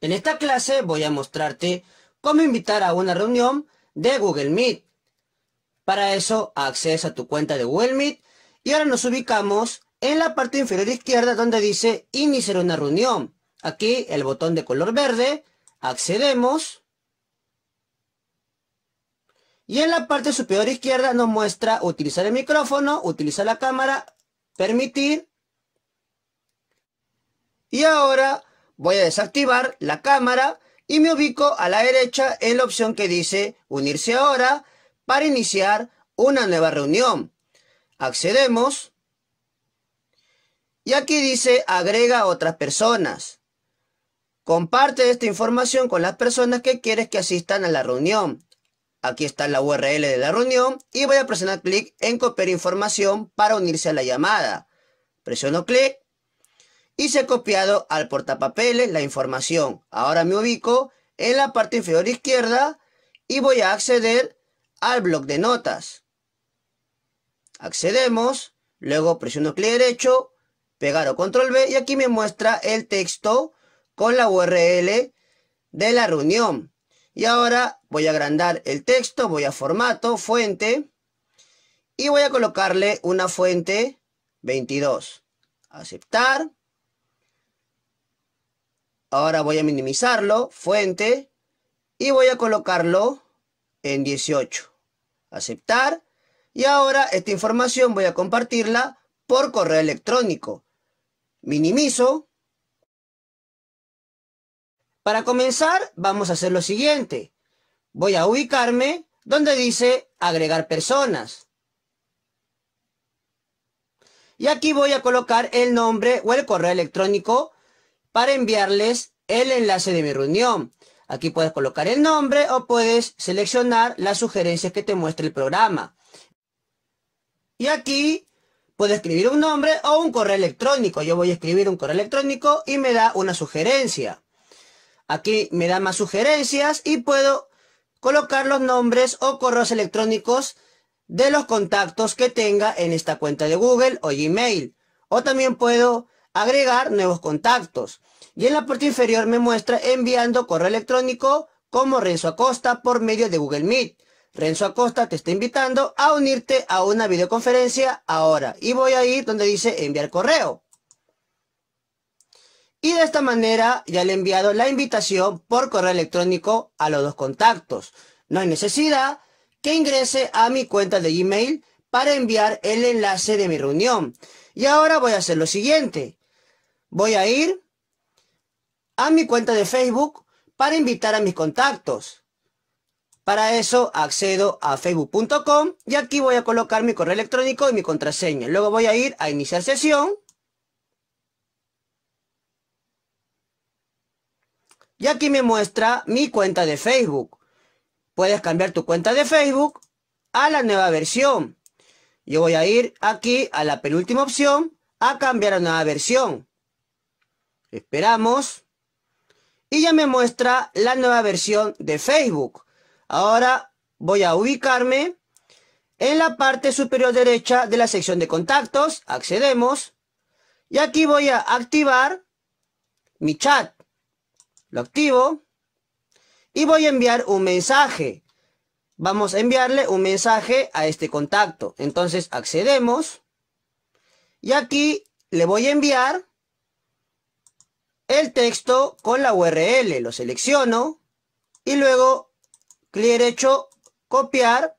En esta clase voy a mostrarte cómo invitar a una reunión de Google Meet. Para eso accedes a tu cuenta de Google Meet y ahora nos ubicamos en la parte inferior izquierda donde dice iniciar una reunión. Aquí el botón de color verde, accedemos. Y en la parte superior izquierda nos muestra utilizar el micrófono, utilizar la cámara, permitir. Y ahora voy a desactivar la cámara y me ubico a la derecha en la opción que dice unirse ahora para iniciar una nueva reunión. Accedemos y aquí dice agrega a otras personas. Comparte esta información con las personas que quieres que asistan a la reunión. Aquí está la URL de la reunión y voy a presionar clic en copiar información para unirse a la llamada. Presiono clic y se ha copiado al portapapeles la información. Ahora me ubico en la parte inferior izquierda y voy a acceder al bloc de notas. Accedemos, luego presiono clic derecho, pegar o control B y aquí me muestra el texto con la URL de la reunión. Y ahora voy a agrandar el texto, voy a formato, fuente y voy a colocarle una fuente 22. Aceptar. Ahora voy a minimizarlo, fuente, y voy a colocarlo en 18. Aceptar. Y ahora esta información voy a compartirla por correo electrónico. Minimizo. Para comenzar, vamos a hacer lo siguiente. Voy a ubicarme donde dice agregar personas. Y aquí voy a colocar el nombre o el correo electrónico para enviarles el enlace de mi reunión. Aquí puedes colocar el nombre o puedes seleccionar las sugerencias que te muestre el programa. Y aquí puedo escribir un nombre o un correo electrónico. Yo voy a escribir un correo electrónico y me da una sugerencia. Aquí me da más sugerencias y puedo colocar los nombres o correos electrónicos de los contactos que tenga en esta cuenta de Google o Gmail. O también puedo agregar nuevos contactos. Y en la parte inferior me muestra enviando correo electrónico como Renzo Acosta por medio de Google Meet. Renzo Acosta te está invitando a unirte a una videoconferencia ahora. Y voy a ir donde dice enviar correo. Y de esta manera ya le he enviado la invitación por correo electrónico a los dos contactos. No hay necesidad que ingrese a mi cuenta de Gmail para enviar el enlace de mi reunión. Y ahora voy a hacer lo siguiente voy a ir a mi cuenta de Facebook para invitar a mis contactos. Para eso accedo a facebook.com y aquí voy a colocar mi correo electrónico y mi contraseña. Luego voy a ir a iniciar sesión. Y aquí me muestra mi cuenta de Facebook. Puedes cambiar tu cuenta de Facebook a la nueva versión. Yo voy a ir aquí a la penúltima opción a cambiar a nueva versión. Esperamos. Y ya me muestra la nueva versión de Facebook. Ahora voy a ubicarme en la parte superior derecha de la sección de contactos. Accedemos. Y aquí voy a activar mi chat. Lo activo. Y voy a enviar un mensaje. Vamos a enviarle un mensaje a este contacto. Entonces accedemos. Y aquí le voy a enviar el texto con la URL. Lo selecciono y luego clic derecho, copiar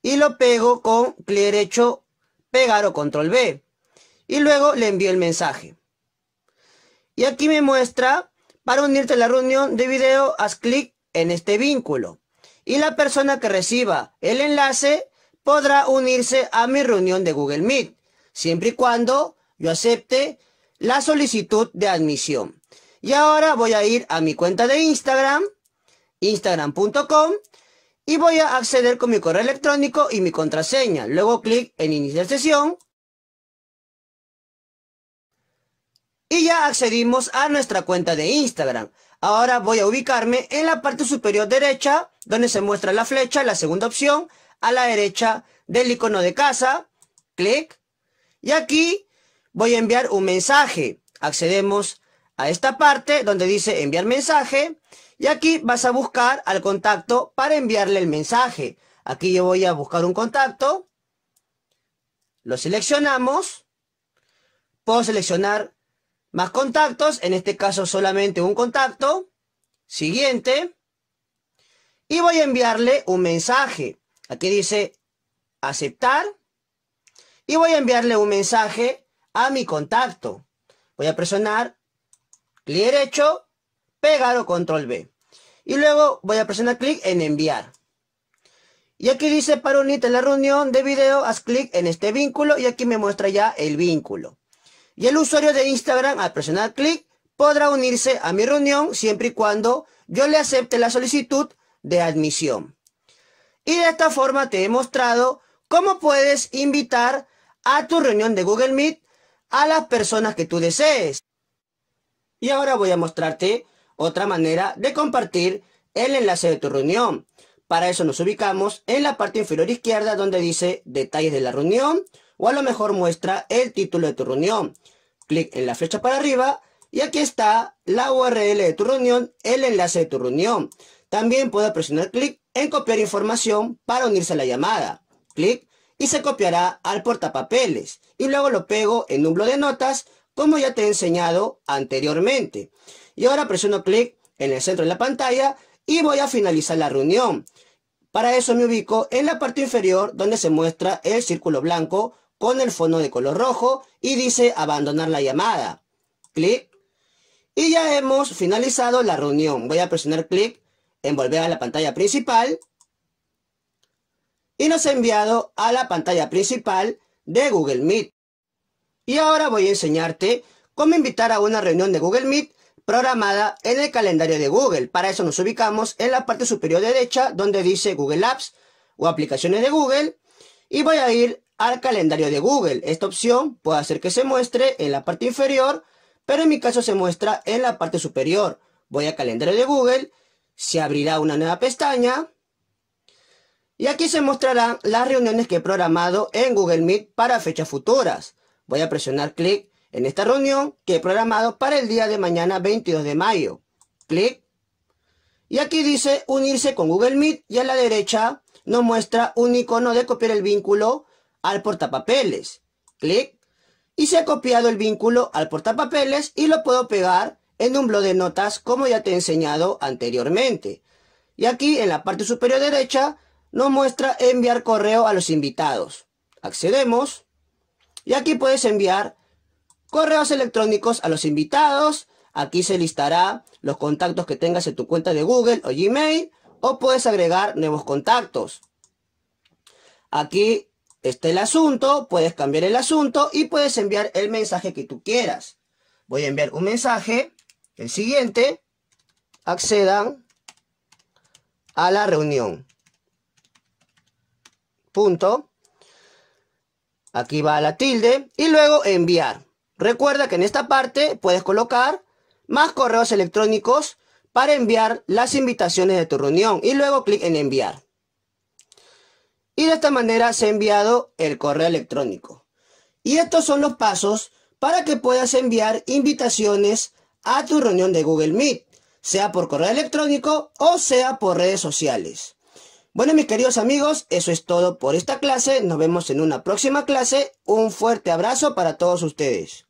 y lo pego con clic derecho, pegar o control B. Y luego le envío el mensaje. Y aquí me muestra, para unirte a la reunión de video, haz clic en este vínculo. Y la persona que reciba el enlace podrá unirse a mi reunión de Google Meet, siempre y cuando yo acepte la solicitud de admisión. Y ahora voy a ir a mi cuenta de Instagram, instagram.com, y voy a acceder con mi correo electrónico y mi contraseña. Luego clic en iniciar sesión. Y ya accedimos a nuestra cuenta de Instagram. Ahora voy a ubicarme en la parte superior derecha, donde se muestra la flecha, la segunda opción, a la derecha del icono de casa. Clic. Y aquí voy a enviar un mensaje. Accedemos a esta parte donde dice enviar mensaje y aquí vas a buscar al contacto para enviarle el mensaje. Aquí yo voy a buscar un contacto, lo seleccionamos, puedo seleccionar más contactos, en este caso solamente un contacto, siguiente, y voy a enviarle un mensaje. Aquí dice aceptar y voy a enviarle un mensaje a mi contacto. Voy a presionar clic derecho, pegar o control B. Y luego voy a presionar clic en enviar. Y aquí dice para unirte a la reunión de video, haz clic en este vínculo y aquí me muestra ya el vínculo. Y el usuario de Instagram al presionar clic podrá unirse a mi reunión siempre y cuando yo le acepte la solicitud de admisión. Y de esta forma te he mostrado cómo puedes invitar a tu reunión de Google Meet a las personas que tú desees. Y ahora voy a mostrarte otra manera de compartir el enlace de tu reunión. Para eso nos ubicamos en la parte inferior izquierda donde dice detalles de la reunión o a lo mejor muestra el título de tu reunión. Clic en la flecha para arriba y aquí está la URL de tu reunión, el enlace de tu reunión. También puedo presionar clic en copiar información para unirse a la llamada. Clic y se copiará al portapapeles y luego lo pego en un bloc de notas como ya te he enseñado anteriormente. Y ahora presiono clic en el centro de la pantalla y voy a finalizar la reunión. Para eso me ubico en la parte inferior donde se muestra el círculo blanco con el fondo de color rojo y dice abandonar la llamada. Clic. Y ya hemos finalizado la reunión. Voy a presionar clic en volver a la pantalla principal y nos ha enviado a la pantalla principal de Google Meet. Y ahora voy a enseñarte cómo invitar a una reunión de Google Meet programada en el calendario de Google. Para eso nos ubicamos en la parte superior derecha donde dice Google Apps o aplicaciones de Google y voy a ir al calendario de Google. Esta opción puede hacer que se muestre en la parte inferior, pero en mi caso se muestra en la parte superior. Voy a calendario de Google, se abrirá una nueva pestaña y aquí se mostrarán las reuniones que he programado en Google Meet para fechas futuras. Voy a presionar clic en esta reunión que he programado para el día de mañana 22 de mayo. Clic. Y aquí dice unirse con Google Meet y a la derecha nos muestra un icono de copiar el vínculo al portapapeles. Clic. Y se ha copiado el vínculo al portapapeles y lo puedo pegar en un blog de notas como ya te he enseñado anteriormente. Y aquí en la parte superior derecha nos muestra enviar correo a los invitados. Accedemos y aquí puedes enviar correos electrónicos a los invitados. Aquí se listará los contactos que tengas en tu cuenta de Google o Gmail o puedes agregar nuevos contactos. Aquí está el asunto, puedes cambiar el asunto y puedes enviar el mensaje que tú quieras. Voy a enviar un mensaje, el siguiente, accedan a la reunión punto. Aquí va la tilde y luego enviar. Recuerda que en esta parte puedes colocar más correos electrónicos para enviar las invitaciones de tu reunión y luego clic en enviar. Y de esta manera se ha enviado el correo electrónico. Y estos son los pasos para que puedas enviar invitaciones a tu reunión de Google Meet, sea por correo electrónico o sea por redes sociales. Bueno, mis queridos amigos, eso es todo por esta clase. Nos vemos en una próxima clase. Un fuerte abrazo para todos ustedes.